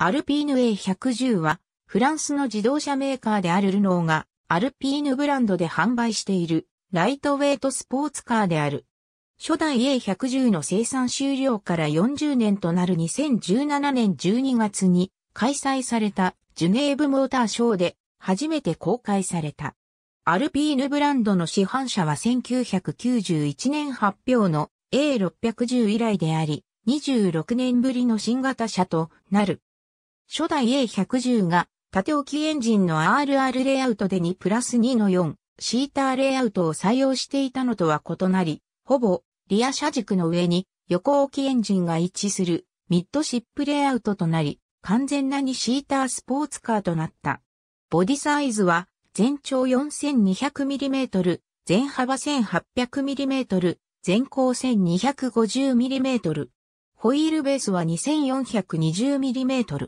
アルピーヌ A110 は、フランスの自動車メーカーであるルノーが、アルピーヌブランドで販売している、ライトウェイトスポーツカーである。初代 A110 の生産終了から40年となる2017年12月に開催されたジュネーブモーターショーで初めて公開された。アルピーヌブランドの市販車は1991年発表の A610 以来であり、26年ぶりの新型車となる。初代 A110 が縦置きエンジンの RR レイアウトで2プラス2の4シーターレイアウトを採用していたのとは異なり、ほぼリア車軸の上に横置きエンジンが一致するミッドシップレイアウトとなり、完全な2シータースポーツカーとなった。ボディサイズは全長 4200mm、全幅 1800mm、全高 1250mm。ホイールベースは 2420mm。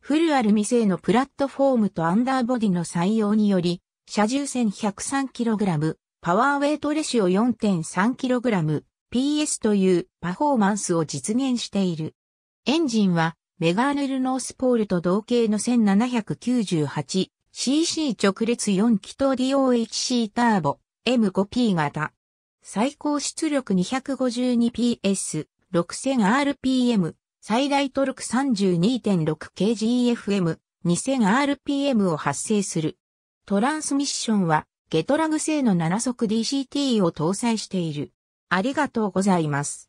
フルアルミ製のプラットフォームとアンダーボディの採用により、車重 1103kg、パワーウェイトレシオ 4.3kg、PS というパフォーマンスを実現している。エンジンはメガーヌルノースポールと同型の 1798cc 直列4気筒 DOHC ターボ M5P 型。最高出力 252PS、6000rpm、最大トルク 32.6kgfm、2000rpm を発生する。トランスミッションは、ゲトラグ製の7速 DCT を搭載している。ありがとうございます。